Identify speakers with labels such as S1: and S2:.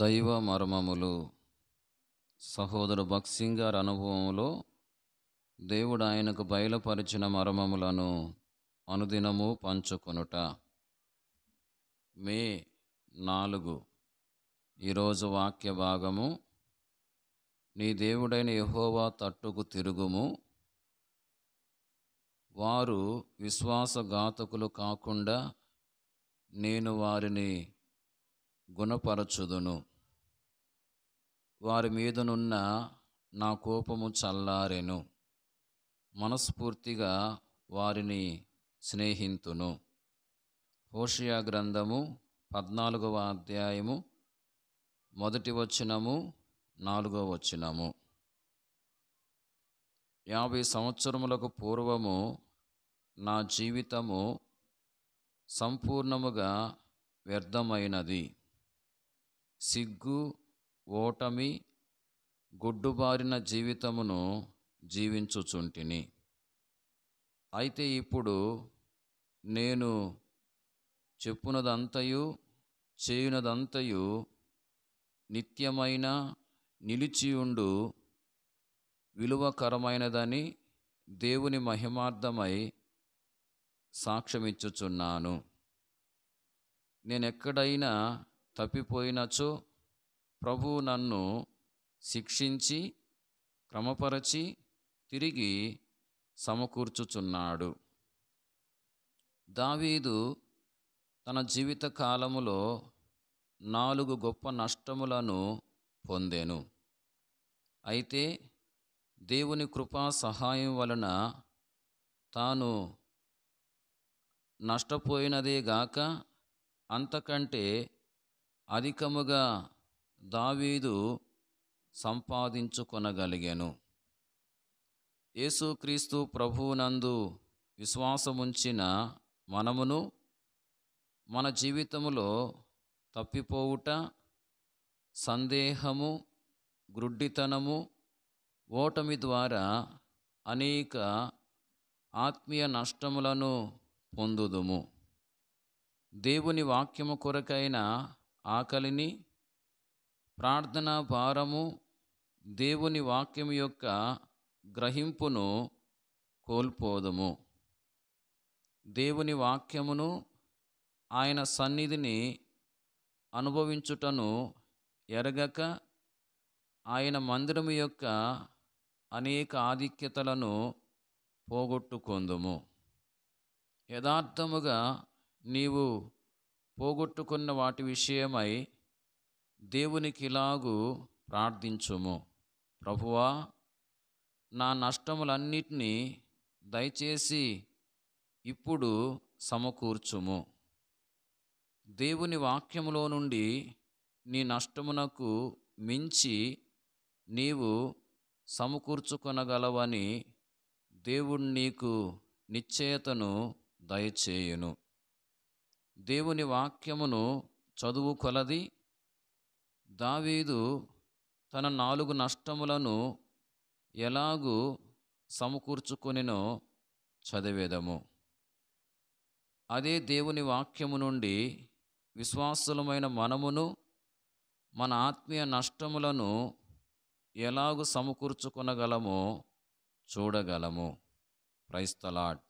S1: దైవ మర్మములు సహోదరు బక్సింగ్ గారి అనుభవంలో దేవుడు ఆయనకు బయలుపరిచిన మర్మములను అనుదినము పంచుకొనుట మే నాలుగు ఈరోజు వాక్య భాగము నీ దేవుడైన యహోవా తట్టుకు తిరుగుము వారు విశ్వాసఘాతకులు కాకుండా నేను వారిని గుణపరచుదును వారి మీదనున్న నా కోపము చల్లారెను మనస్ఫూర్తిగా వారిని స్నేహింతును హోషియా గ్రంథము పద్నాలుగవ అధ్యాయము మొదటి వచనము నాలుగవ వచనము యాభై సంవత్సరములకు పూర్వము నా జీవితము సంపూర్ణముగా వ్యర్థమైనది సిగ్గు ఓటమి గొడ్డుబారిన జీవితమును జీవించుచుంటిని అయితే ఇప్పుడు నేను చెప్పునదంతయు చేయునదంతయు నిత్యమైన నిలిచియుండు విలువకరమైనదని దేవుని మహిమార్థమై సాక్ష్యమిచ్చుచున్నాను నేనెక్కడైనా తప్పిపోయినచో ప్రభువు నన్ను శిక్షించి క్రమపరచి తిరిగి సమకూర్చుచున్నాడు దావీదు తన జీవిత కాలములో నాలుగు గొప్ప నష్టములను పొందెను అయితే దేవుని కృపా సహాయం వలన తాను నష్టపోయినదే గాక అంతకంటే అధికముగా దావీదు సంపాదించుకొనగలిగాను యేసుక్రీస్తు ప్రభువునందు విశ్వాసముంచిన మనమును మన జీవితములో తప్పిపోవుట సందేహము గ్రుడ్డితనము ఓటమి ద్వారా అనేక ఆత్మీయ నష్టములను పొందుదుము దేవుని వాక్యము కొరకైన ఆకలిని ప్రార్థనా భారము దేవుని వాక్యం యొక్క గ్రహింపును కోల్పోదము దేవుని వాక్యమును ఆయన సన్నిధిని అనుభవించుటను ఎరగక ఆయన మందిరము యొక్క అనేక ఆధిక్యతలను పోగొట్టుకుందుము యథార్థముగా నీవు పోగొట్టుకున్న వాటి విషయమై దేవునికిలాగూ ప్రార్థించుము ప్రభువా నా నష్టములన్నిటినీ దయచేసి ఇప్పుడు సమకూర్చుము దేవుని వాక్యములో నుండి నీ నష్టమునకు మించి నీవు సమకూర్చుకొనగలవని దేవుడు నీకు నిశ్చయతను దయచేయును దేవుని వాక్యమును చదువు కొలది దావీదు తన నాలుగు నష్టములను ఎలాగూ సమకూర్చుకునినో చదివేదము అదే దేవుని వాక్యము నుండి విశ్వాసులమైన మనమును మన ఆత్మీయ నష్టములను ఎలాగు సమకూర్చుకొనగలమో చూడగలము ప్రైస్తలాడ్